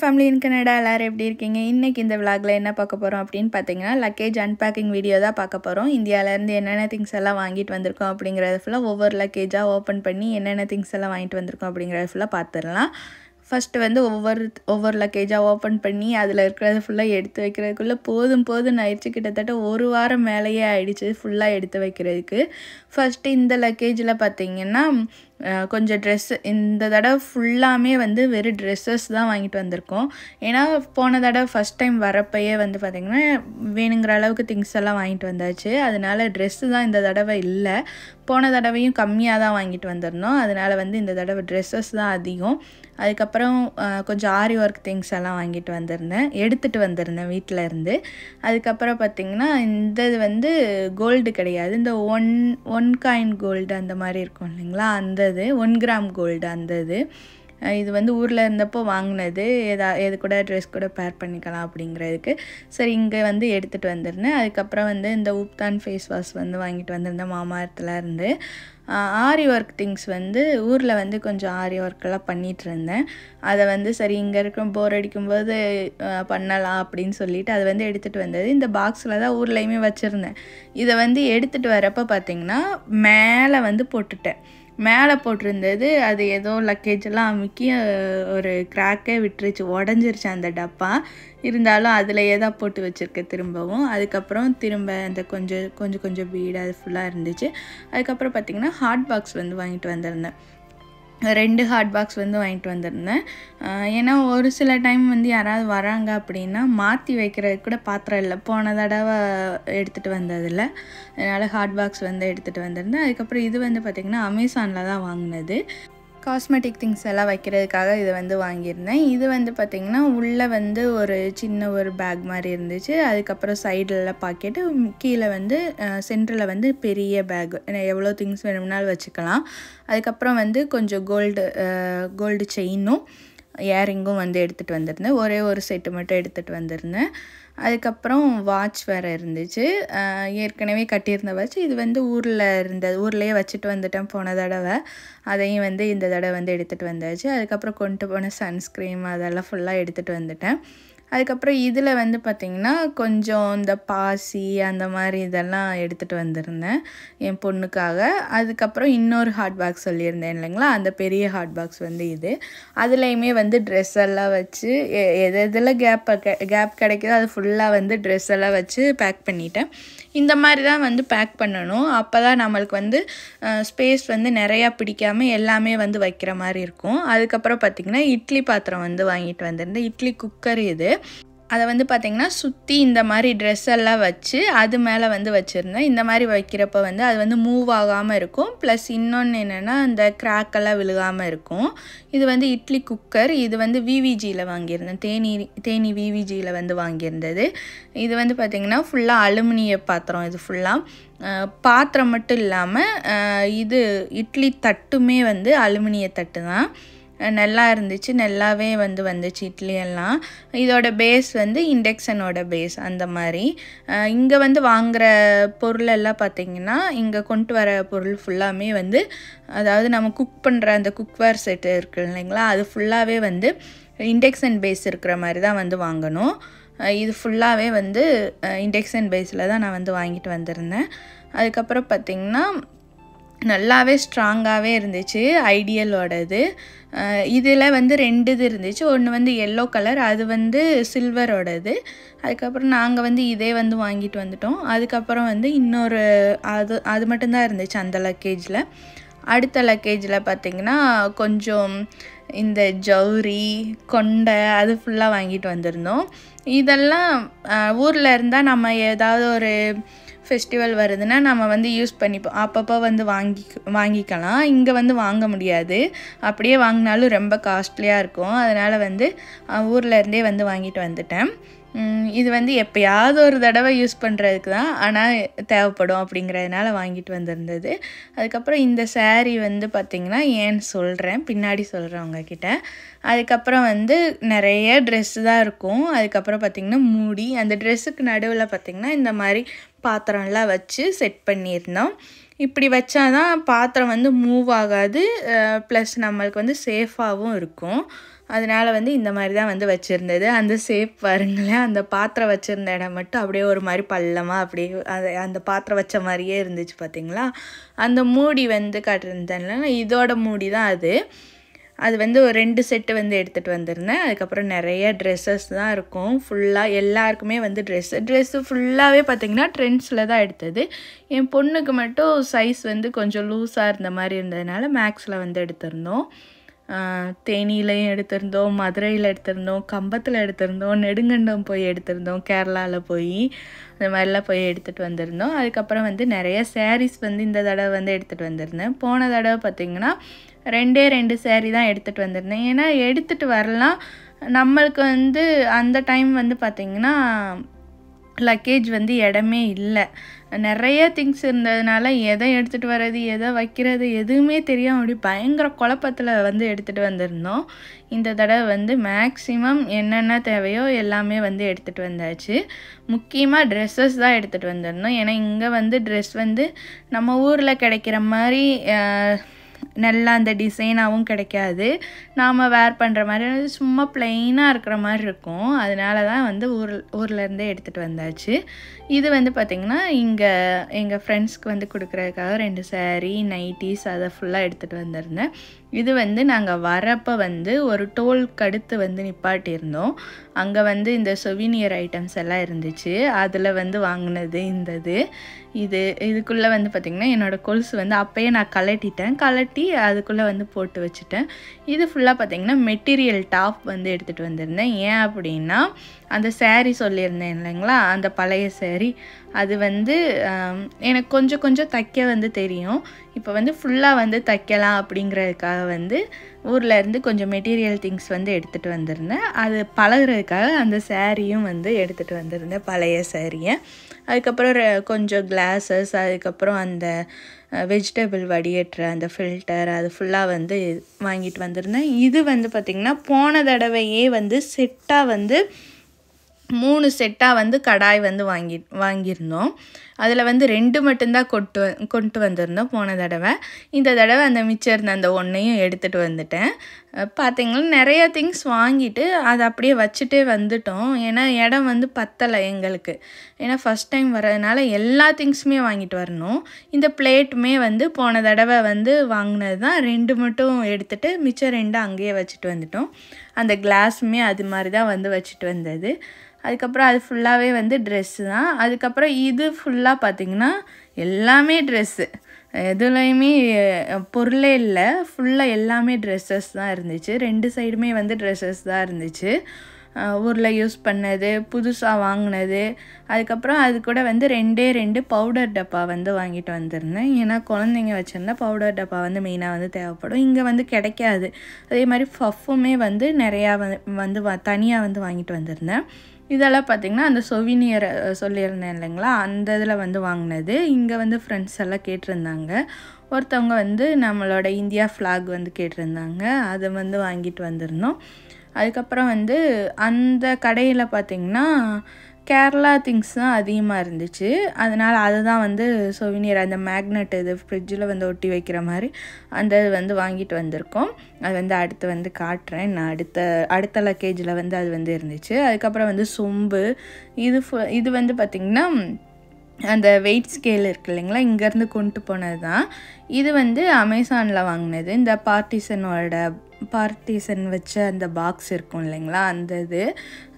family இன் Canada எல்லோரும் எப்படி இருக்கீங்க இன்றைக்கி இந்த விளாகில் என்ன பார்க்க போகிறோம் அப்படின்னு பார்த்தீங்கன்னா லக்கேஜ் அன்பேக்கிங் வீடியோ தான் பார்க்க போகிறோம் இந்தியாவிலேருந்து என்னென்ன திங்ஸ் எல்லாம் வாங்கிட்டு வந்திருக்கோம் அப்படிங்கிறத ஃபுல்லாக ஒவ்வொரு லக்கேஜாக ஓப்பன் பண்ணி என்னென்ன திங்ஸ் எல்லாம் வாங்கிட்டு வந்திருக்கோம் அப்படிங்கிறத ஃபுல்லாக பார்த்துடலாம் ஃபஸ்ட்டு வந்து ஒவ்வொரு ஒவ்வொரு லக்கேஜாக ஓப்பன் பண்ணி அதில் இருக்கிறத ஃபுல்லாக எடுத்து வைக்கிறதுக்குள்ளே போதும் போதும் ஆயிடுச்சு கிட்டத்தட்ட ஒரு வாரம் மேலேயே ஆயிடுச்சு ஃபுல்லாக எடுத்து வைக்கிறதுக்கு ஃபஸ்ட்டு இந்த லக்கேஜில் பார்த்திங்கன்னா கொஞ்சம் ட்ரெஸ்ஸு இந்த தடவை ஃபுல்லாமே வந்து வெறும் ட்ரெஸ்ஸஸ் தான் வாங்கிட்டு வந்திருக்கோம் ஏன்னா போன தடவை ஃபஸ்ட் டைம் வரப்பையே வந்து பார்த்திங்கன்னா வேணுங்கிற அளவுக்கு திங்ஸ் எல்லாம் வாங்கிட்டு வந்தாச்சு அதனால் ட்ரெஸ்ஸு தான் இந்த தடவை இல்லை போன தடவையும் கம்மியாக தான் வாங்கிட்டு வந்திருந்தோம் அதனால் வந்து இந்த தடவை ட்ரெஸ்ஸஸ் தான் அதிகம் அதுக்கப்புறம் கொஞ்சம் ஆரி ஒர்க் திங்ஸ் எல்லாம் வாங்கிட்டு வந்திருந்தேன் எடுத்துகிட்டு வந்திருந்தேன் வீட்டில் இருந்து அதுக்கப்புறம் பார்த்திங்கன்னா இந்த வந்து கோல்டு கிடையாது இந்த ஒன் ஒன் காயின் கோல்டு அந்த மாதிரி இருக்கும் இல்லைங்களா அந்த வந்தது ஒன் கிராம் கோல்டு அந்த இது இது வந்து ஊரில் இருந்தப்போ வாங்கினது எதா எது கூட ட்ரெஸ் கூட பேர் பண்ணிக்கலாம் அப்படிங்கிறதுக்கு சரி இங்கே வந்து எடுத்துகிட்டு வந்திருந்தேன் அதுக்கப்புறம் வந்து இந்த உப்தான் ஃபேஸ் வாஷ் வந்து வாங்கிட்டு வந்திருந்தேன் மாமாரத்தில் இருந்து ஆரி ஒர்க் திங்ஸ் வந்து ஊரில் வந்து கொஞ்சம் ஆரி ஒர்க்கெல்லாம் பண்ணிகிட்டு இருந்தேன் அதை வந்து சரி இங்கே இருக்கிற போர் அடிக்கும்போது பண்ணலாம் அப்படின்னு சொல்லிட்டு அதை வந்து எடுத்துகிட்டு வந்தது இந்த பாக்ஸில் தான் ஊர்லேயுமே வச்சுருந்தேன் இதை வந்து எடுத்துகிட்டு வரப்போ பார்த்திங்கன்னா மேலே வந்து போட்டுட்டேன் மேலே போட்டிருந்தது அது ஏதோ லக்கேஜ் எல்லாம் அமுக்கி ஒரு கிராக்கே விட்டுருச்சு உடஞ்சிருச்சு அந்த டப்பா இருந்தாலும் அதில் ஏதா போட்டு வச்சுருக்க திரும்பவும் அதுக்கப்புறம் திரும்ப அந்த கொஞ்சம் கொஞ்சம் கொஞ்சம் பீடு அது ஃபுல்லாக இருந்துச்சு அதுக்கப்புறம் பார்த்திங்கன்னா ஹாட் பாக்ஸ் வந்து வாங்கிட்டு வந்திருந்தேன் ரெண்டு ஹாட் பாக்ஸ் வந்து வாங்கிட்டு வந்திருந்தேன் ஏன்னா ஒரு சில டைம் வந்து யாராவது வராங்க அப்படின்னா மாற்றி வைக்கிறதுக்கு கூட பாத்திரம் இல்லை போன தடவை எடுத்துகிட்டு வந்ததில்ல அதனால் ஹாட் பாக்ஸ் வந்து எடுத்துகிட்டு வந்திருந்தேன் அதுக்கப்புறம் இது வந்து பார்த்திங்கன்னா அமேசானில் தான் வாங்கினது காஸ்மெட்டிக் திங்ஸ் எல்லாம் வைக்கிறதுக்காக இதை வந்து வாங்கியிருந்தேன் இது வந்து பார்த்திங்கன்னா உள்ளே வந்து ஒரு சின்ன ஒரு பேக் மாதிரி இருந்துச்சு அதுக்கப்புறம் சைடில் பாக்கெட்டு கீழே வந்து சென்டரில் வந்து பெரிய பேக் எவ்வளோ திங்ஸ் வேணும்னாலும் வச்சுக்கலாம் அதுக்கப்புறம் வந்து கொஞ்சம் கோல்டு கோல்டு செயினும் இயரிங்கும் வந்து எடுத்துகிட்டு வந்திருந்தேன் ஒரே ஒரு செட்டு மட்டும் எடுத்துகிட்டு வந்திருந்தேன் அதுக்கப்புறம் வாட்ச் வேறு இருந்துச்சு ஏற்கனவே கட்டியிருந்த வாட்ச் இது வந்து ஊரில் இருந்த ஊர்லேயே வச்சுட்டு வந்துட்டேன் போன தடவை அதையும் வந்து இந்த தடவை வந்து எடுத்துகிட்டு வந்தாச்சு அதுக்கப்புறம் கொண்டு போன சன்ஸ்க்ரீம் அதெல்லாம் ஃபுல்லாக எடுத்துகிட்டு வந்துட்டேன் அதுக்கப்புறம் இதில் வந்து பார்த்திங்கன்னா கொஞ்சம் இந்த பாசி அந்த மாதிரி இதெல்லாம் எடுத்துகிட்டு வந்திருந்தேன் என் பொண்ணுக்காக அதுக்கப்புறம் இன்னொரு ஹாட் பாக்ஸ் சொல்லியிருந்தேன் இல்லைங்களா அந்த பெரிய ஹாட் பாக்ஸ் வந்து இது அதுலேயுமே வந்து ட்ரெஸ் எல்லாம் வச்சு எது எதில் கேப் கேப் கிடைக்கிதோ அது ஃபுல்லாக வந்து ட்ரெஸ் எல்லாம் வச்சு பேக் பண்ணிட்டேன் இந்த மாதிரி தான் வந்து பேக் பண்ணணும் அப்போ தான் நம்மளுக்கு வந்து ஸ்பேஸ் வந்து நிறையா பிடிக்காமல் எல்லாமே வந்து வைக்கிற மாதிரி இருக்கும் அதுக்கப்புறம் பார்த்திங்கன்னா இட்லி பாத்திரம் வந்து வாங்கிட்டு வந்திருந்தேன் இட்லி குக்கர் இது அதை வந்து பார்த்திங்கன்னா சுற்றி இந்த மாதிரி ட்ரெஸ் எல்லாம் வச்சு அது மேலே வந்து வச்சுருந்தேன் இந்த மாதிரி வைக்கிறப்ப வந்து அது வந்து மூவ் ஆகாமல் இருக்கும் ப்ளஸ் இன்னொன்று என்னென்னா அந்த எல்லாம் விழுகாமல் இருக்கும் இது வந்து இட்லி குக்கர் இது வந்து விவிஜியில் வாங்கியிருந்தேன் தேனி தேனி விவிஜியில் வந்து வாங்கியிருந்தது இது வந்து பார்த்திங்கன்னா ஃபுல்லாக அலுமினிய பாத்திரம் இது ஃபுல்லாக பாத்திரம் மட்டும் இல்லாமல் இது இட்லி தட்டுமே வந்து அலுமினிய தட்டு தான் நல்லா இருந்துச்சு நல்லாவே வந்து வந்துச்சு இட்லி எல்லாம் இதோட பேஸ் வந்து இண்டெக்ஷனோட பேஸ் அந்த மாதிரி இங்கே வந்து வாங்குகிற பொருள் எல்லாம் பார்த்திங்கன்னா இங்கே கொண்டு வர பொருள் ஃபுல்லாமே வந்து அதாவது நம்ம குக் பண்ணுற அந்த குக்வேர் செட்டு இருக்குது இல்லைங்களா அது ஃபுல்லாகவே வந்து இண்டெக்ஷன் பேஸ் இருக்கிற மாதிரி தான் வந்து வாங்கணும் இது ஃபுல்லாகவே வந்து இண்டெக்ஷன் பேஸில் தான் நான் வந்து வாங்கிட்டு வந்திருந்தேன் அதுக்கப்புறம் பார்த்திங்கன்னா நல்லாவே ஸ்ட்ராங்காகவே இருந்துச்சு ஐடியலோடது இதில் வந்து ரெண்டு இது இருந்துச்சு ஒன்று வந்து எல்லோ கலர் அது வந்து சில்வரோடது அதுக்கப்புறம் நாங்கள் வந்து இதே வந்து வாங்கிட்டு வந்துட்டோம் அதுக்கப்புறம் வந்து இன்னொரு அது அது மட்டும்தான் இருந்துச்சு அந்த லக்கேஜில் அடுத்த லக்கேஜில் பார்த்திங்கன்னா கொஞ்சம் இந்த ஜவுரி கொண்டை அது ஃபுல்லாக வாங்கிட்டு வந்திருந்தோம் இதெல்லாம் ஊரில் இருந்தால் நம்ம ஏதாவது ஒரு ஃபெஸ்டிவல் வருதுன்னா நம்ம வந்து யூஸ் பண்ணிப்போம் அப்பப்போ வந்து வாங்கி வாங்கிக்கலாம் இங்கே வந்து வாங்க முடியாது அப்படியே வாங்கினாலும் ரொம்ப காஸ்ட்லியாக இருக்கும் அதனால் வந்து ஊர்லேருந்தே வந்து வாங்கிட்டு வந்துட்டேன் இது வந்து எப்போயாவது ஒரு தடவை யூஸ் பண்ணுறதுக்கு தான் ஆனால் தேவைப்படும் அப்படிங்கிறதுனால வாங்கிட்டு வந்திருந்தது அதுக்கப்புறம் இந்த சேரீ வந்து பார்த்திங்கன்னா ஏன்னு சொல்கிறேன் பின்னாடி சொல்கிறேன் உங்ககிட்ட அதுக்கப்புறம் வந்து நிறைய ட்ரெஸ்ஸு தான் இருக்கும் அதுக்கப்புறம் பார்த்திங்கன்னா மூடி அந்த ட்ரெஸ்ஸுக்கு நடுவில் பார்த்திங்கன்னா இந்த மாதிரி பாத்திரம்லாம் வச்சு செட் பண்ணியிருந்தோம் இப்படி வச்சா தான் பாத்திரம் வந்து மூவ் ஆகாது ப்ளஸ் நம்மளுக்கு வந்து சேஃபாகவும் இருக்கும் அதனால் வந்து இந்த மாதிரி தான் வந்து வச்சுருந்தது அந்த சேஃப் பாருங்களேன் அந்த பாத்திரம் வச்சுருந்த இடம் மட்டும் அப்படியே ஒரு மாதிரி பள்ளமாக அப்படியே அது அந்த பாத்திரம் வச்ச மாதிரியே இருந்துச்சு பார்த்திங்களா அந்த மூடி வந்து கட்டுறதுனால இதோட மூடி தான் அது அது வந்து ஒரு ரெண்டு செட்டு வந்து எடுத்துகிட்டு வந்திருந்தேன் அதுக்கப்புறம் நிறைய ட்ரெஸ்ஸஸ் தான் இருக்கும் ஃபுல்லாக எல்லாருக்குமே வந்து ட்ரெஸ்ஸு ட்ரெஸ்ஸு ஃபுல்லாகவே பார்த்திங்கன்னா ட்ரெண்ட்ஸில் தான் எடுத்தது என் பொண்ணுக்கு மட்டும் சைஸ் வந்து கொஞ்சம் லூஸாக இருந்த மாதிரி இருந்ததுனால மேக்ஸில் வந்து எடுத்திருந்தோம் தேனியிலையும் எடுத்திருந்தோம் மதுரையில் எடுத்திருந்தோம் கம்பத்தில் எடுத்திருந்தோம் நெடுங்கண்டம் போய் எடுத்திருந்தோம் கேரளாவில் போய் அந்த மாதிரிலாம் போய் எடுத்துகிட்டு வந்திருந்தோம் அதுக்கப்புறம் வந்து நிறைய சாரீஸ் வந்து இந்த தடவை வந்து எடுத்துகிட்டு வந்திருந்தேன் போன தடவை பார்த்திங்கன்னா ரெண்டே ரெண்டு சேரீ தான் எடுத்துகிட்டு வந்திருந்தேன் ஏன்னா எடுத்துகிட்டு வரலாம் நம்மளுக்கு வந்து அந்த டைம் வந்து பார்த்திங்கன்னா லக்கேஜ் வந்து இடமே இல்லை நிறைய திங்ஸ் இருந்ததுனால எதை எடுத்துகிட்டு வர்றது எதை வைக்கிறது எதுவுமே தெரியாமல் அப்படி பயங்கர குழப்பத்தில் வந்து எடுத்துகிட்டு வந்திருந்தோம் இந்த தடவை வந்து மேக்ஸிமம் என்னென்ன தேவையோ எல்லாமே வந்து எடுத்துகிட்டு வந்தாச்சு முக்கியமாக ட்ரெஸ்ஸஸ் தான் எடுத்துகிட்டு வந்திருந்தோம் ஏன்னா இங்கே வந்து ட்ரெஸ் வந்து நம்ம ஊரில் கிடைக்கிற மாதிரி நல்லா அந்த டிசைனாகவும் கிடைக்காது நாம் வேர் பண்ணுற மாதிரி சும்மா ப்ளெயினாக இருக்கிற மாதிரி இருக்கும் அதனால தான் வந்து ஊர் ஊர்லேருந்தே எடுத்துகிட்டு வந்தாச்சு இது வந்து பார்த்திங்கன்னா இங்கே எங்கள் ஃப்ரெண்ட்ஸ்க்கு வந்து கொடுக்குறதுக்காக ரெண்டு சேரீ நைட்டிஸ் அதை ஃபுல்லாக எடுத்துகிட்டு வந்திருந்தேன் இது வந்து நாங்கள் வரப்போ வந்து ஒரு டோல் கடுத்து வந்து நிப்பாட்டியிருந்தோம் அங்கே வந்து இந்த சொவினியர் ஐட்டம்ஸ் எல்லாம் இருந்துச்சு அதில் வந்து வாங்கினது இந்த இது இது இதுக்குள்ளே வந்து பார்த்திங்கன்னா என்னோடய கொலுசு வந்து அப்போயே நான் கலட்டிட்டேன் கலட்டி அதுக்குள்ளே வந்து போட்டு வச்சுட்டேன் இது ஃபுல்லாக பார்த்திங்கன்னா மெட்டீரியல் டாப் வந்து எடுத்துகிட்டு வந்திருந்தேன் ஏன் அப்படின்னா அந்த சேரீ சொல்லியிருந்தேன் இல்லைங்களா அந்த பழைய சேரீ அது வந்து எனக்கு கொஞ்சம் கொஞ்சம் தைக்க வந்து தெரியும் இப்போ வந்து ஃபுல்லாக வந்து தைக்கலாம் அப்படிங்கிறதுக்காக வந்து ஊரில் இருந்து கொஞ்சம் மெட்டீரியல் திங்ஸ் வந்து எடுத்துகிட்டு வந்திருந்தேன் அது பழகிறதுக்காக அந்த சேரீயும் வந்து எடுத்துகிட்டு வந்திருந்தேன் பழைய சேரீயை அதுக்கப்புறம் கொஞ்சம் கிளாஸஸ் அதுக்கப்புறம் அந்த வெஜிடபிள் வடியற்ற அந்த ஃபில்டர் அது ஃபுல்லாக வந்து வாங்கிட்டு வந்திருந்தேன் இது வந்து பார்த்திங்கன்னா போன தடவையே வந்து செட்டாக வந்து மூணு செட்டாக வந்து கடாய் வந்து வாங்கி வாங்கியிருந்தோம் அதில் வந்து ரெண்டு மட்டும்தான் கொட்டு கொண்டு வந்திருந்தோம் போன தடவை இந்த தடவை அந்த மிச்சம் இருந்த அந்த ஒன்றையும் எடுத்துகிட்டு வந்துட்டேன் பார்த்திங்கன்னா நிறைய திங்ஸ் வாங்கிட்டு அதை அப்படியே வச்சுட்டே வந்துட்டோம் ஏன்னா இடம் வந்து பத்தலை எங்களுக்கு ஏன்னா ஃபஸ்ட் டைம் வர்றதுனால எல்லா திங்ஸுமே வாங்கிட்டு வரணும் இந்த பிளேட்டுமே வந்து போன தடவை வந்து வாங்கினது தான் ரெண்டு மட்டும் எடுத்துகிட்டு மிச்சம் ரெண்டு அங்கேயே வச்சுட்டு வந்துட்டோம் அந்த கிளாஸுமே அது மாதிரி தான் வந்து வச்சுட்டு வந்தது அதுக்கப்புறம் அது ஃபுல்லாகவே வந்து ட்ரெஸ்ஸு தான் அதுக்கப்புறம் இது ஃபுல்லாக பார்த்திங்கன்னா எல்லாமே ட்ரெஸ்ஸு எதுலேயுமே பொருளே இல்லை ஃபுல்லாக எல்லாமே ட்ரெஸ்ஸஸ் தான் இருந்துச்சு ரெண்டு சைடுமே வந்து ட்ரெஸ்ஸஸ் தான் இருந்துச்சு ஊரில் யூஸ் பண்ணது புதுசாக வாங்கினது அதுக்கப்புறம் அது கூட வந்து ரெண்டே ரெண்டு பவுடர் டப்பா வந்து வாங்கிட்டு வந்திருந்தேன் ஏன்னா குழந்தைங்க வச்சுருந்தா பவுடர் டப்பா வந்து மெயினாக வந்து தேவைப்படும் இங்கே வந்து கிடைக்காது அதே மாதிரி ஃபஃபுமே வந்து நிறையா வந்து தனியாக வந்து வாங்கிட்டு வந்திருந்தேன் இதெல்லாம் பார்த்திங்கன்னா அந்த சொவினியர் சொல்லியிருந்தேன் இல்லைங்களா அந்த இதில் வந்து வாங்கினது இங்கே வந்து ஃப்ரெண்ட்ஸ் எல்லாம் கேட்டிருந்தாங்க ஒருத்தவங்க வந்து நம்மளோட இந்தியா ஃப்ளாக் வந்து கேட்டிருந்தாங்க அதை வந்து வாங்கிட்டு வந்திருந்தோம் அதுக்கப்புறம் வந்து அந்த கடையில் பார்த்திங்கன்னா கேரளா திங்ஸ் தான் அதிகமாக இருந்துச்சு அதனால் அதை தான் வந்து சோவினியர் அந்த மேக்னெட் இது ஃப்ரிட்ஜில் வந்து ஒட்டி வைக்கிற மாதிரி அந்த இது வந்து வாங்கிட்டு வந்திருக்கோம் அது வந்து அடுத்து வந்து காட்டுறேன் நான் அடுத்த அடுத்த லக்கேஜில் வந்து அது வந்து இருந்துச்சு அதுக்கப்புறம் வந்து சொம்பு இது இது வந்து பார்த்திங்கன்னா அந்த வெயிட் ஸ்கேல் இருக்கு இல்லைங்களா இங்கேருந்து கொண்டு போனது தான் இது வந்து அமேசானில் வாங்கினது இந்த பார்ட்டிசனோட பார்ட்டிசன் வச்ச அந்த பாக்ஸ் இருக்கும் இல்லைங்களா அந்த இது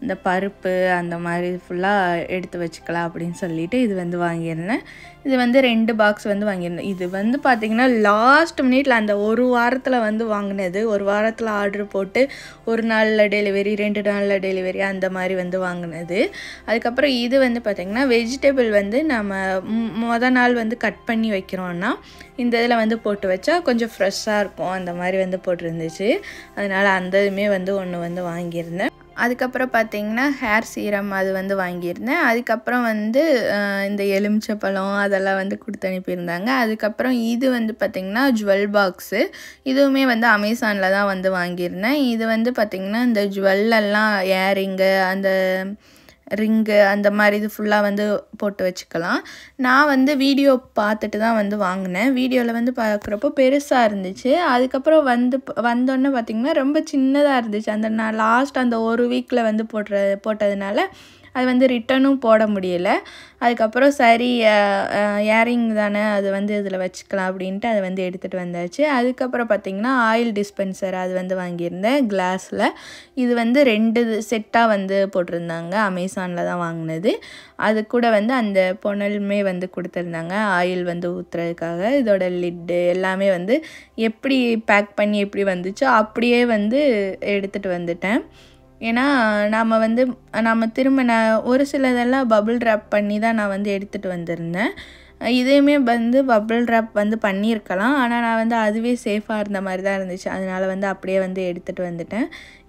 இந்த பருப்பு அந்த மாதிரி ஃபுல்லாக எடுத்து வச்சுக்கலாம் அப்படின்னு சொல்லிட்டு இது வந்து வாங்கியிருந்தேன் இது வந்து ரெண்டு பாக்ஸ் வந்து வாங்கியிருந்தேன் இது வந்து பார்த்திங்கன்னா லாஸ்ட் மினிட்ல அந்த ஒரு வாரத்தில் வந்து வாங்கினது ஒரு வாரத்தில் ஆர்டர் போட்டு ஒரு நாளில் டெலிவரி ரெண்டு நாளில் டெலிவரி அந்த மாதிரி வந்து வாங்கினது அதுக்கப்புறம் இது வந்து பார்த்திங்கன்னா வெஜிடபிள் வந்து நம்ம மொதல் நாள் வந்து கட் பண்ணி வைக்கிறோன்னா இந்த இதில் வந்து போட்டு வச்சா கொஞ்சம் ஃப்ரெஷ்ஷாக இருக்கும் அந்த மாதிரி வந்து போட்டிருந்துச்சு அதனால் அந்த இதுமே வந்து ஒன்று வந்து வாங்கியிருந்தேன் அதுக்கப்புறம் பார்த்தீங்கன்னா ஹேர் சீரம் அது வந்து வாங்கியிருந்தேன் அதுக்கப்புறம் வந்து இந்த எலுமிச்சப்பழம் அதெல்லாம் வந்து கொடுத்து அனுப்பியிருந்தாங்க அதுக்கப்புறம் இது வந்து பார்த்திங்கன்னா ஜுவல் பாக்ஸு இதுவுமே வந்து அமேசானில் தான் வந்து வாங்கியிருந்தேன் இது வந்து பார்த்திங்கன்னா இந்த ஜுவல்லெல்லாம் ஏரிங்கு அந்த ரிங்கு அந்த மாதிரி இது ஃபுல்லாக வந்து போட்டு வச்சுக்கலாம் நான் வந்து வீடியோ பார்த்துட்டு தான் வந்து வாங்கினேன் வீடியோவில் வந்து பார்க்குறப்போ பெருசாக இருந்துச்சு அதுக்கப்புறம் வந்து வந்தோடனே பார்த்திங்கன்னா ரொம்ப சின்னதாக இருந்துச்சு அந்த நான் லாஸ்ட் அந்த ஒரு வீக்கில் வந்து போடுற போட்டதுனால அது வந்து ரிட்டனும் போட முடியல அதுக்கப்புறம் சரி ஏரிங் தானே அது வந்து இதில் வச்சுக்கலாம் அப்படின்ட்டு அதை வந்து எடுத்துகிட்டு வந்தாச்சு அதுக்கப்புறம் பார்த்திங்கன்னா ஆயில் டிஸ்பென்சர் அது வந்து வாங்கியிருந்தேன் கிளாஸில் இது வந்து ரெண்டு செட்டாக வந்து போட்டிருந்தாங்க அமேசானில் தான் வாங்கினது அது கூட வந்து அந்த பொனலுமே வந்து கொடுத்துருந்தாங்க ஆயில் வந்து ஊற்றுறதுக்காக இதோட லிட்டு எல்லாமே வந்து எப்படி பேக் பண்ணி எப்படி வந்துச்சோ அப்படியே வந்து எடுத்துகிட்டு வந்துட்டேன் ஏன்னா நாம் வந்து நாம் திரும்ப நான் ஒரு சிலதெல்லாம் பபுள் ட்ராப் பண்ணி தான் நான் வந்து எடுத்துகிட்டு வந்திருந்தேன் இதையுமே வந்து பபிள் ரேப் வந்து பண்ணியிருக்கலாம் ஆனால் நான் வந்து அதுவே சேஃபாக இருந்த மாதிரி தான் இருந்துச்சு அதனால் வந்து அப்படியே வந்து எடுத்துகிட்டு வந்துட்டேன்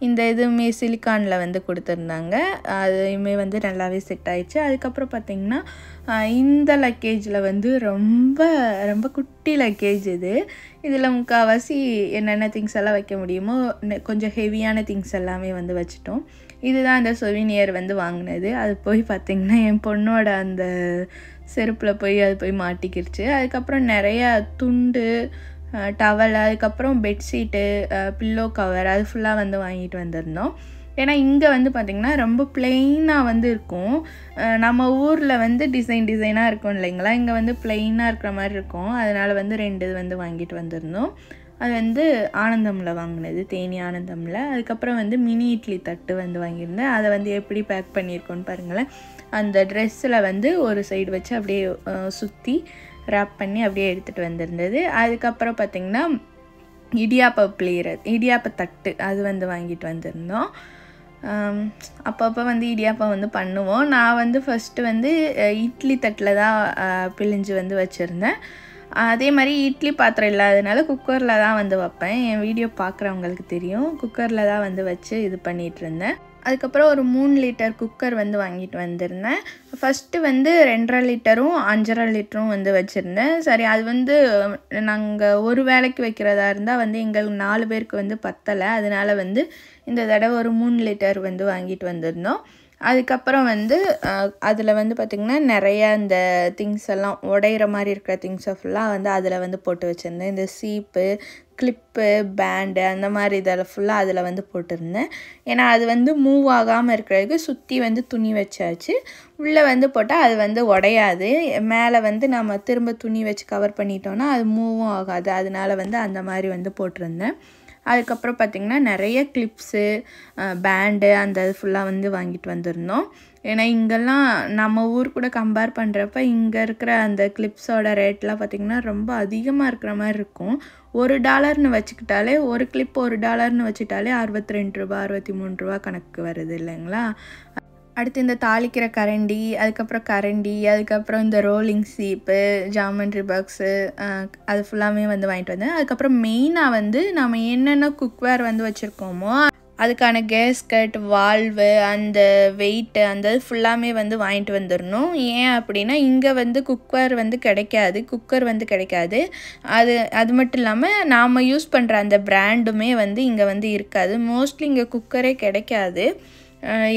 இந்த இதுவுமே சிலிக்கானில் வந்து கொடுத்துருந்தாங்க அதையுமே வந்து நல்லாவே செட் ஆயிடுச்சு அதுக்கப்புறம் பார்த்திங்கன்னா இந்த லக்கேஜில் வந்து ரொம்ப ரொம்ப குட்டி லக்கேஜ் இது இதில் முக்கால்வாசி என்னென்ன திங்ஸ் எல்லாம் வைக்க முடியுமோ கொஞ்சம் ஹெவியான திங்ஸ் எல்லாமே வந்து வச்சுட்டோம் இதுதான் அந்த சொவினியர் வந்து வாங்கினது அது போய் பார்த்திங்கன்னா என் பொண்ணோட அந்த செருப்பில் போய் அது போய் மாட்டிக்கிடுச்சு அதுக்கப்புறம் நிறையா துண்டு டவல் அதுக்கப்புறம் பெட்ஷீட்டு பில்லோ கவர் அது ஃபுல்லாக வந்து வாங்கிட்டு வந்திருந்தோம் ஏன்னா இங்கே வந்து பார்த்திங்கன்னா ரொம்ப பிளெயினாக வந்து இருக்கும் நம்ம ஊரில் வந்து டிசைன் டிசைனாக இருக்கும் இல்லைங்களா இங்கே வந்து பிளெயினாக இருக்கிற மாதிரி இருக்கும் அதனால் வந்து ரெண்டு இது வந்து வாங்கிட்டு வந்திருந்தோம் அது வந்து ஆனந்தமில் வாங்கினது தேனி ஆனந்தமில் அதுக்கப்புறம் வந்து மினி இட்லி தட்டு வந்து வாங்கியிருந்தேன் அதை வந்து எப்படி பேக் பண்ணியிருக்கோன்னு பாருங்களேன் அந்த ட்ரெஸ்ஸில் வந்து ஒரு சைடு வச்சு அப்படியே சுற்றி ரேப் பண்ணி அப்படியே எடுத்துகிட்டு வந்திருந்தது அதுக்கப்புறம் பார்த்திங்கன்னா இடியாப்ப பிளேயர் இடியாப்ப தட்டு அது வந்து வாங்கிட்டு வந்திருந்தோம் அப்பப்போ வந்து இடியாப்பம் வந்து பண்ணுவோம் நான் வந்து ஃபஸ்ட்டு வந்து இட்லி தட்டில் தான் பிழிஞ்சு வந்து வச்சுருந்தேன் அதே மாதிரி இட்லி பாத்திரம் இல்லாதனால குக்கரில் தான் வந்து வைப்பேன் என் வீடியோ பார்க்குறவங்களுக்கு தெரியும் குக்கரில் தான் வந்து வச்சு இது பண்ணிகிட்டு இருந்தேன் அதுக்கப்புறம் ஒரு மூணு லிட்டர் குக்கர் வந்து வாங்கிட்டு வந்திருந்தேன் ஃபஸ்ட்டு வந்து ரெண்டரை லிட்டரும் அஞ்சரை லிட்டரும் வந்து வச்சுருந்தேன் சரி அது வந்து நாங்கள் ஒரு வேலைக்கு வைக்கிறதா இருந்தால் வந்து எங்களுக்கு நாலு பேருக்கு வந்து பத்தலை அதனால் வந்து இந்த தடவை ஒரு மூணு லிட்டர் வந்து வாங்கிட்டு வந்திருந்தோம் அதுக்கப்புறம் வந்து அதில் வந்து பார்த்திங்கன்னா நிறைய இந்த திங்ஸ் எல்லாம் உடையிற மாதிரி இருக்கிற திங்ஸை ஃபுல்லாக வந்து அதில் வந்து போட்டு வச்சுருந்தேன் இந்த சீப்பு கிளிப்பு பேண்டு அந்த மாதிரி இதில் ஃபுல்லாக அதில் வந்து போட்டிருந்தேன் ஏன்னா அது வந்து மூவ் ஆகாமல் இருக்கிறதுக்கு சுற்றி வந்து துணி வச்சாச்சு உள்ளே வந்து போட்டால் அது வந்து உடையாது மேலே வந்து நம்ம திரும்ப துணி வச்சு கவர் பண்ணிட்டோன்னா அது மூவும் ஆகாது அதனால வந்து அந்த மாதிரி வந்து போட்டிருந்தேன் அதுக்கப்புறம் பார்த்திங்கன்னா நிறைய கிளிப்ஸு பேண்டு அந்த இது ஃபுல்லாக வந்து வாங்கிட்டு வந்திருந்தோம் ஏன்னா இங்கெல்லாம் நம்ம ஊர் கூட கம்பேர் பண்ணுறப்ப இங்கே இருக்கிற அந்த கிளிப்ஸோட ரேட்லாம் பார்த்திங்கன்னா ரொம்ப அதிகமாக இருக்கிற மாதிரி இருக்கும் ஒரு டாலர்னு வச்சுக்கிட்டாலே ஒரு கிளிப் ஒரு டாலர்னு வச்சுட்டாலே அறுபத்தி ரெண்டு ரூபா அறுபத்தி மூணு ரூபா கணக்கு வருது இல்லைங்களா அடுத்து இந்த தாளிக்கிற கரண்டி அதுக்கப்புறம் கரண்டி அதுக்கப்புறம் இந்த ரோலிங் சீப்பு ஜாமெண்ட்ரி பாக்ஸு அது ஃபுல்லாமே வந்து வாங்கிட்டு வந்தேன் அதுக்கப்புறம் மெயினாக வந்து நம்ம என்னென்ன குக்வேர் வந்து வச்சுருக்கோமோ அதுக்கான கேஸ்கட் வால்வு அந்த வெயிட்டு அந்த ஃபுல்லாமே வந்து வாங்கிட்டு வந்துடணும் ஏன் அப்படின்னா இங்கே வந்து குக்கர் வந்து கிடைக்காது குக்கர் வந்து கிடைக்காது அது அது மட்டும் இல்லாமல் நாம் யூஸ் பண்ணுற அந்த பிராண்டுமே வந்து இங்கே வந்து இருக்காது மோஸ்ட்லி இங்கே குக்கரே கிடைக்காது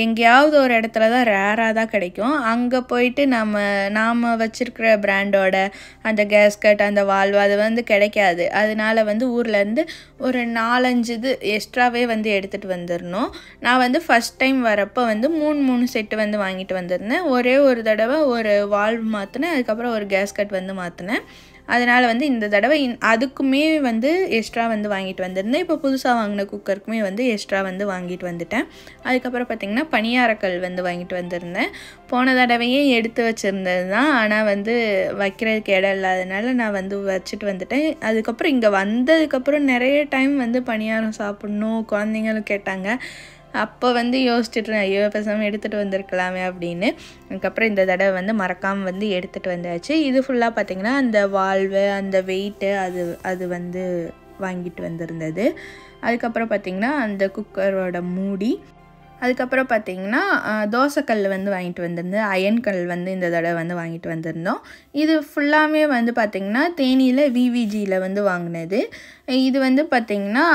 எங்கேயாவது ஒரு இடத்துல தான் ரேராக தான் கிடைக்கும் அங்கே போயிட்டு நம்ம நாம் வச்சுருக்கிற பிராண்டோட அந்த கேஸ்கட் அந்த வால்வ் அது வந்து கிடைக்காது அதனால வந்து ஊர்லேருந்து ஒரு நாலஞ்சு இது எக்ஸ்ட்ராவே வந்து எடுத்துகிட்டு வந்துடணும் நான் வந்து ஃபஸ்ட் டைம் வரப்போ வந்து மூணு மூணு செட்டு வந்து வாங்கிட்டு வந்திருந்தேன் ஒரே ஒரு தடவை ஒரு வால்வ் மாற்றினேன் அதுக்கப்புறம் ஒரு கேஸ்கட் வந்து மாற்றினேன் அதனால் வந்து இந்த தடவை இன் அதுக்குமே வந்து எக்ஸ்ட்ரா வந்து வாங்கிட்டு வந்திருந்தேன் இப்போ புதுசாக வாங்கின குக்கருக்குமே வந்து எக்ஸ்ட்ரா வந்து வாங்கிட்டு வந்துட்டேன் அதுக்கப்புறம் பார்த்திங்கன்னா பனியாரக்கல் வந்து வாங்கிட்டு வந்திருந்தேன் போன தடவையே எடுத்து வச்சுருந்தது தான் ஆனால் வந்து வைக்கிறதுக்கு இடம் இல்லாதனால நான் வந்து வச்சுட்டு வந்துட்டேன் அதுக்கப்புறம் இங்கே வந்ததுக்கப்புறம் நிறைய டைம் வந்து பணியாரம் சாப்பிட்ணும் குழந்தைங்களும் கேட்டாங்க அப்போ வந்து யோசிச்சுட்டு ஐயோ பேசாமல் எடுத்துகிட்டு வந்திருக்கலாமே அப்படின்னு அதுக்கப்புறம் இந்த தடவை வந்து மறக்காமல் வந்து எடுத்துகிட்டு வந்தாச்சு இது ஃபுல்லாக பார்த்திங்கன்னா அந்த வால்வு அந்த வெயிட்டு அது அது வந்து வாங்கிட்டு வந்திருந்தது அதுக்கப்புறம் பார்த்திங்கன்னா அந்த குக்கரோட மூடி அதுக்கப்புறம் பார்த்தீங்கன்னா தோசைக்கல் வந்து வாங்கிட்டு வந்திருந்தது அயன் கல் வந்து இந்த தடவை வந்து வாங்கிட்டு வந்திருந்தோம் இது ஃபுல்லாமே வந்து பார்த்திங்கன்னா தேனியில் விவிஜியில் வந்து வாங்கினது இது வந்து பார்த்திங்கன்னா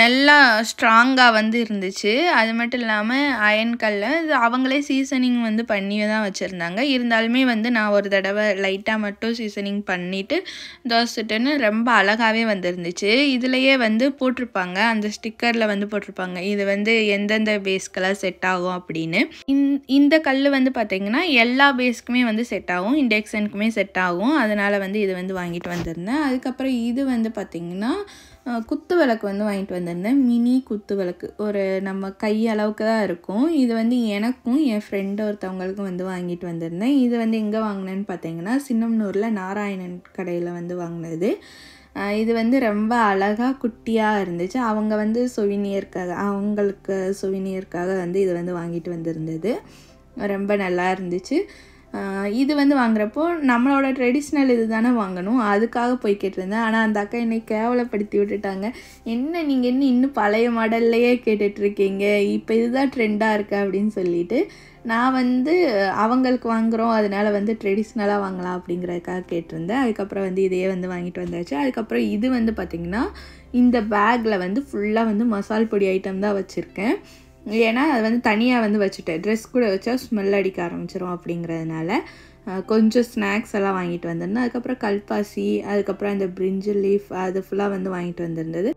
நல்லா ஸ்ட்ராங்காக வந்து இருந்துச்சு அது மட்டும் இல்லாமல் அயன் கல்லை இது அவங்களே சீசனிங் வந்து பண்ணி தான் வச்சுருந்தாங்க இருந்தாலுமே வந்து நான் ஒரு தடவை லைட்டாக மட்டும் சீசனிங் பண்ணிவிட்டு தோசைட்டுன்னு ரொம்ப அழகாகவே வந்துருந்துச்சு இதுலேயே வந்து போட்டிருப்பாங்க அந்த ஸ்டிக்கரில் வந்து போட்டிருப்பாங்க இது வந்து எந்தெந்த பேஸ்க்கெல்லாம் செட் ஆகும் அப்படின்னு இந்த கல் வந்து பார்த்திங்கன்னா எல்லா பேஸ்க்குமே வந்து செட் ஆகும் இண்டெக்ஷனுக்குமே செட் ஆகும் அதனால் வந்து இது வந்து வாங்கிட்டு வந்திருந்தேன் அதுக்கப்புறம் இது வந்து பார்த்திங்கன்னா பார்த்திங்கன்னா குத்து விளக்கு வந்து வாங்கிட்டு வந்திருந்தேன் மினி குத்து விளக்கு ஒரு நம்ம கை அளவுக்கு தான் இருக்கும் இது வந்து எனக்கும் என் ஃப்ரெண்டு ஒருத்தவங்களுக்கும் வந்து வாங்கிட்டு வந்திருந்தேன் இது வந்து எங்கே வாங்கினேன்னு பார்த்தீங்கன்னா சின்னம்னூரில் நாராயணன் கடையில் வந்து வாங்கினது இது வந்து ரொம்ப அழகாக குட்டியாக இருந்துச்சு அவங்க வந்து சொவினியருக்காக அவங்களுக்கு சொவினியருக்காக வந்து இது வந்து வாங்கிட்டு வந்திருந்தது ரொம்ப நல்லா இருந்துச்சு இது வந்து வாங்குறப்போ நம்மளோட ட்ரெடிஷ்னல் இது தானே வாங்கணும் அதுக்காக போய் கேட்டிருந்தேன் ஆனால் அந்த அக்கா என்னை கேவலப்படுத்தி விட்டுட்டாங்க என்ன நீங்கள் என்ன இன்னும் பழைய மாடல்லையே கேட்டுட்ருக்கீங்க இப்போ இதுதான் ட்ரெண்டாக இருக்குது அப்படின்னு சொல்லிட்டு நான் வந்து அவங்களுக்கு வாங்குகிறோம் அதனால் வந்து ட்ரெடிஷ்னலாக வாங்கலாம் அப்படிங்கிறதுக்காக கேட்டிருந்தேன் அதுக்கப்புறம் வந்து இதையே வந்து வாங்கிட்டு வந்தாச்சு அதுக்கப்புறம் இது வந்து பார்த்திங்கன்னா இந்த பேக்கில் வந்து ஃபுல்லாக வந்து மசால் பொடி ஐட்டம் தான் வச்சுருக்கேன் ஏன்னா அது வந்து தனியாக வந்து வச்சுட்டேன் ட்ரெஸ் கூட வச்சா ஸ்மெல் அடிக்க ஆரம்பிச்சிரும் அப்படிங்கிறதுனால கொஞ்சம் ஸ்நாக்ஸ் எல்லாம் வாங்கிட்டு வந்திருந்தேன் அதுக்கப்புறம் கல்பாசி அதுக்கப்புறம் இந்த பிரிஞ்சு லீஃப் அது ஃபுல்லாக வந்து வாங்கிட்டு வந்திருந்தது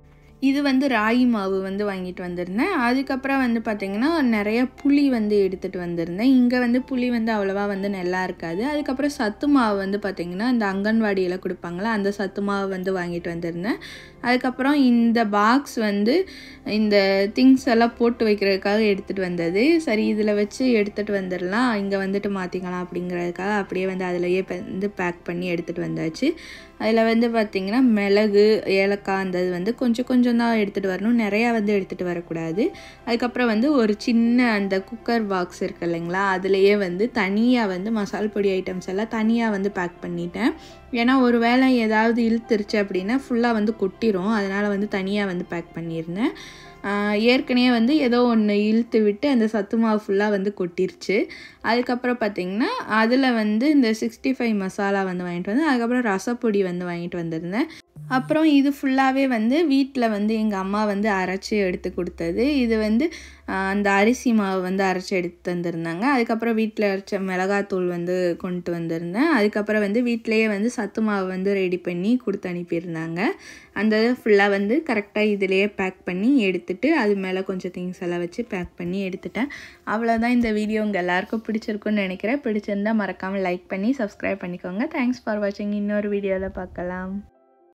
இது வந்து ராகி மாவு வந்து வாங்கிட்டு வந்திருந்தேன் அதுக்கப்புறம் வந்து பார்த்திங்கன்னா நிறைய புளி வந்து எடுத்துகிட்டு வந்திருந்தேன் இங்கே வந்து புளி வந்து அவ்வளோவா வந்து நல்லா இருக்காது அதுக்கப்புறம் சத்து மாவு வந்து பார்த்திங்கன்னா இந்த அங்கன்வாடியில் கொடுப்பாங்களா அந்த சத்து மாவு வந்து வாங்கிட்டு வந்திருந்தேன் அதுக்கப்புறம் இந்த பாக்ஸ் வந்து இந்த திங்ஸ் எல்லாம் போட்டு வைக்கிறதுக்காக எடுத்துகிட்டு வந்தது சரி இதில் வச்சு எடுத்துகிட்டு வந்துடலாம் இங்கே வந்துட்டு மாற்றிக்கலாம் அப்படிங்கிறதுக்காக அப்படியே வந்து அதிலையே வந்து பேக் பண்ணி எடுத்துகிட்டு வந்தாச்சு அதில் வந்து பார்த்திங்கன்னா மிளகு ஏலக்காய் அந்த இது வந்து கொஞ்சம் கொஞ்சம் தான் எடுத்துகிட்டு வரணும் நிறையா வந்து எடுத்துகிட்டு வரக்கூடாது அதுக்கப்புறம் வந்து ஒரு சின்ன அந்த குக்கர் பாக்ஸ் இருக்குது இல்லைங்களா அதுலேயே வந்து தனியாக வந்து மசால் பொடி ஐட்டம்ஸ் எல்லாம் தனியாக வந்து பேக் பண்ணிட்டேன் ஏன்னா ஒரு வேளை ஏதாவது இழுத்துருச்சு அப்படின்னா ஃபுல்லாக வந்து கொட்டிடும் அதனால் வந்து தனியாக வந்து பேக் பண்ணியிருந்தேன் ஏற்கனவே வந்து ஏதோ ஒன்று இழுத்து விட்டு அந்த சத்து மாவு ஃபுல்லாக வந்து கொட்டிருச்சு அதுக்கப்புறம் பார்த்திங்கன்னா அதில் வந்து இந்த சிக்ஸ்டி ஃபைவ் மசாலா வந்து வாங்கிட்டு வந்தேன் அதுக்கப்புறம் ரசப்பொடி வந்து வாங்கிட்டு வந்திருந்தேன் அப்புறம் இது ஃபுல்லாகவே வந்து வீட்டில் வந்து எங்கள் அம்மா வந்து அரைச்சி எடுத்து கொடுத்தது இது வந்து அந்த அரிசி மாவு வந்து அரைச்சி எடுத்து தந்திருந்தாங்க அதுக்கப்புறம் வீட்டில் அரைச்ச மிளகாத்தூள் வந்து கொண்டு வந்திருந்தேன் அதுக்கப்புறம் வந்து வீட்டிலையே வந்து சத்து மாவு வந்து ரெடி பண்ணி கொடுத்து அனுப்பியிருந்தாங்க அந்த ஃபுல்லாக வந்து கரெக்டாக இதிலையே பேக் பண்ணி எடுத்துகிட்டு அது மேலே கொஞ்சம் திங்ஸ் எல்லாம் வச்சு பேக் பண்ணி எடுத்துட்டேன் அவ்வளோதான் இந்த வீடியோ உங்கள் எல்லாேருக்கும் பிடிச்சிருக்குன்னு நினைக்கிறேன் பிடிச்சிருந்தால் மறக்காமல் லைக் பண்ணி சப்ஸ்கிரைப் பண்ணிக்கோங்க தேங்க்ஸ் ஃபார் வாட்சிங் இன்னொரு வீடியோவில் பார்க்கலாம்